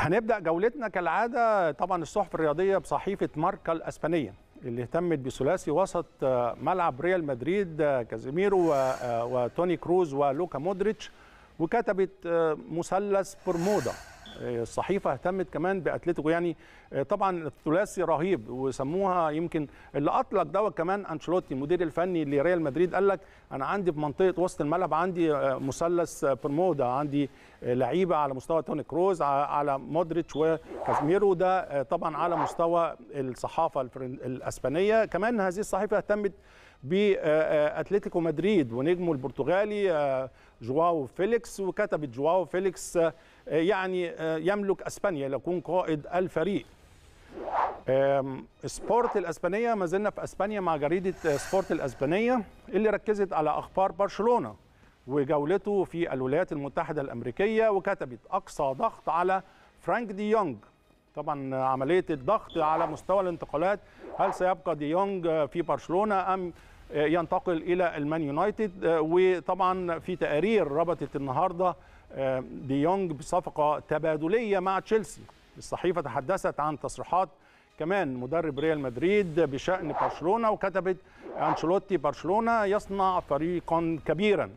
هنبدا جولتنا كالعاده طبعا الصحف الرياضيه بصحيفه ماركا الاسبانيه اللي اهتمت بثلاثي وسط آه، ملعب ريال مدريد آه، كازيميرو آه، وتوني كروز ولوكا مودريتش وكتبت مثلث برمودا الصحيفه آه، اهتمت كمان باتلتيكو يعني آه، طبعا الثلاثي رهيب وسموها يمكن اللي اطلق دوت كمان أنشلوتي المدير الفني لريال مدريد قال لك انا عندي في منطقه وسط الملعب عندي آه، مثلث برمودا عندي لعيبه على مستوى توني كروز على مودريتش وكازميرو ده طبعا على مستوى الصحافه الاسبانيه كمان هذه الصحيفه اهتمت باتلتيكو مدريد ونجمه البرتغالي آه، جواو فيليكس وكتبت جواو فيليكس آه، يعني آه، يملك اسبانيا ليكون قائد الفريق سبورت الاسبانيه ما زلنا في اسبانيا مع جريده سبورت الاسبانيه اللي ركزت على اخبار برشلونه وجولته في الولايات المتحده الامريكيه وكتبت اقصى ضغط على فرانك دي يونغ طبعا عمليه الضغط على مستوى الانتقالات هل سيبقى ديونج في برشلونه ام ينتقل الى المان يونايتد وطبعا في تقارير ربطت النهارده آه، ديونج بصفقه تبادليه مع تشيلسي الصحيفه تحدثت عن تصريحات كمان مدرب ريال مدريد بشان برشلونه وكتبت انشيلوتي برشلونه يصنع فريقا كبيرا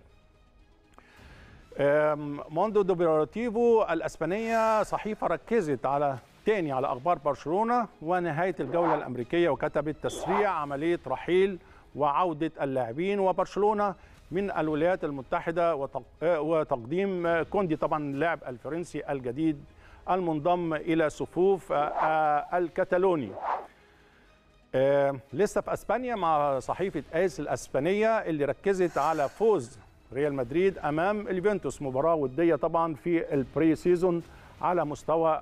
موندو دوبراتيفو الاسبانيه صحيفه ركزت على تاني على أخبار برشلونة ونهاية الجولة الأمريكية وكتبت تسريع عملية رحيل وعودة اللاعبين وبرشلونة من الولايات المتحدة وتقديم كوندي طبعا اللاعب الفرنسي الجديد المنضم إلى صفوف آه، آه، الكتالوني آه، لسه في أسبانيا مع صحيفة آيس الأسبانية اللي ركزت على فوز ريال مدريد أمام اليوفنتوس مباراة ودية طبعا في البري سيزون على مستوى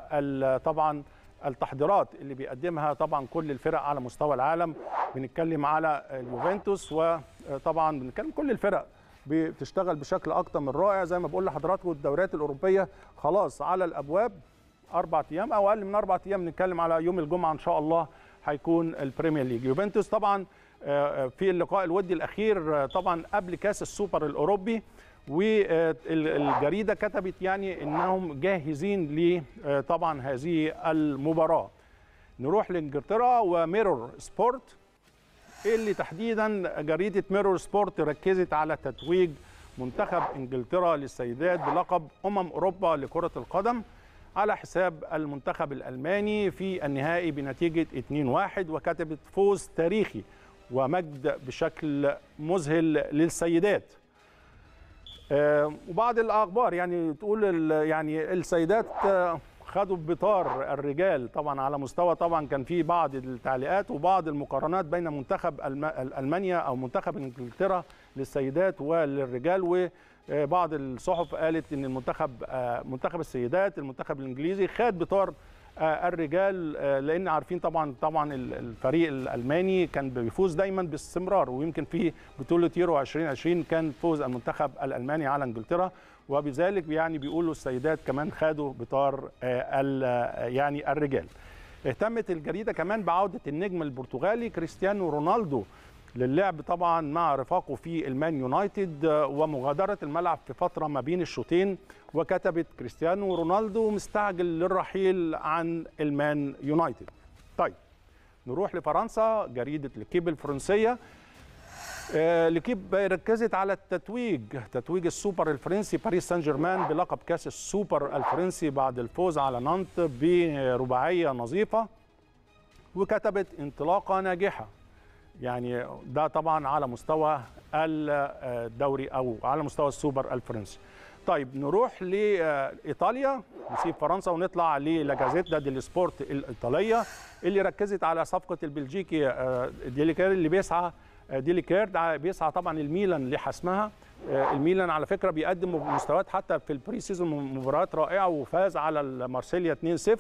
طبعا التحضيرات اللي بيقدمها طبعا كل الفرق على مستوى العالم بنتكلم على اليوفنتوس وطبعا بنتكلم كل الفرق بتشتغل بشكل اكتر من رائع زي ما بقول لحضراتكم الدوريات الاوروبيه خلاص على الابواب اربع ايام او اقل من اربع ايام بنتكلم على يوم الجمعه ان شاء الله هيكون البريمير ليج يوفنتوس طبعا في اللقاء الودي الاخير طبعا قبل كاس السوبر الاوروبي والجريده كتبت يعني انهم جاهزين ل آه، طبعا هذه المباراه نروح لانجلترا وميرور سبورت اللي تحديدا جريده ميرور سبورت ركزت على تتويج منتخب انجلترا للسيدات بلقب امم اوروبا لكره القدم على حساب المنتخب الالماني في النهائي بنتيجه 2-1 وكتبت فوز تاريخي ومجد بشكل مذهل للسيدات آه، وبعض الاخبار يعني تقول يعني السيدات آه، خدوا بطار الرجال طبعا على مستوى طبعا كان في بعض التعليقات وبعض المقارنات بين منتخب المانيا او منتخب انجلترا للسيدات وللرجال و آه، بعض الصحف قالت ان المنتخب منتخب السيدات المنتخب الانجليزي خد بطار آه، الرجال آه، لان عارفين طبعا طبعا الفريق الالماني كان بيفوز دايما باستمرار ويمكن في بطوله يورو 2020 كان فوز المنتخب الالماني على انجلترا وبذلك يعني بيقولوا السيدات كمان خدوا بطار آه، يعني الرجال اهتمت الجريده كمان بعوده النجم البرتغالي كريستيانو رونالدو للعب طبعا مع رفاقه في المان يونايتد آه، ومغادرة الملعب في فترة ما بين الشوطين وكتبت كريستيانو رونالدو مستعجل للرحيل عن المان يونايتد طيب نروح لفرنسا جريدة لكيب الفرنسية آه، لكيب ركزت على التتويج تتويج السوبر الفرنسي باريس سان جيرمان بلقب كاس السوبر الفرنسي بعد الفوز على نانت برباعية نظيفة وكتبت انطلاقة ناجحة يعني ده طبعا على مستوى الدوري او على مستوى السوبر الفرنسي طيب نروح لايطاليا نسيب فرنسا ونطلع للاجازيتا دي سبورت الايطاليه اللي ركزت على صفقه البلجيكي آه، ديليكير اللي بيسعى آه، ديليكير آه، بيسعى طبعا الميلان لحسمها الميلان على فكره بيقدم مستويات حتى في البري سيزون مباريات رائعه وفاز على المارسيليا 2-0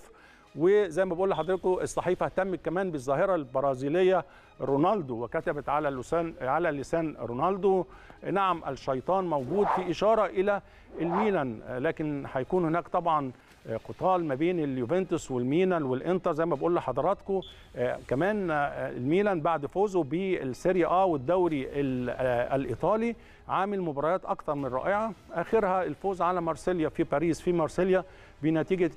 وزي ما بقول لحضراتكم الصحيفه اهتمت كمان بالظاهره البرازيليه رونالدو وكتبت على لسان على لسان رونالدو نعم الشيطان موجود في اشاره الى الميلان لكن هيكون هناك طبعا آه، قتال ما بين اليوفنتوس والميلان والانتر زي ما بقول لحضراتكم آه، كمان آه، الميلان بعد فوزه بالسيريا اه والدوري الايطالي عامل مباريات اكثر من رائعه اخرها الفوز على مارسيليا في باريس في مارسيليا بنتيجه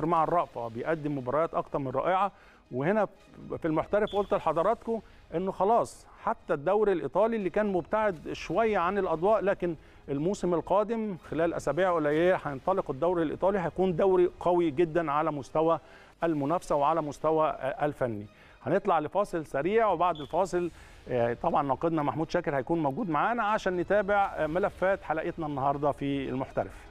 2-0 مع الرأفه بيقدم مباريات اكثر من رائعه وهنا في المحترف قلت لحضراتكم انه خلاص حتى الدوري الايطالي اللي كان مبتعد شويه عن الاضواء لكن الموسم القادم خلال اسابيع قليله هينطلق الدوري الايطالي هيكون دوري قوي جدا على مستوى المنافسه وعلى مستوى الفني هنطلع لفاصل سريع وبعد الفاصل آه، طبعا ناقدنا محمود شاكر هيكون موجود معانا عشان نتابع ملفات حلقتنا النهارده في المحترف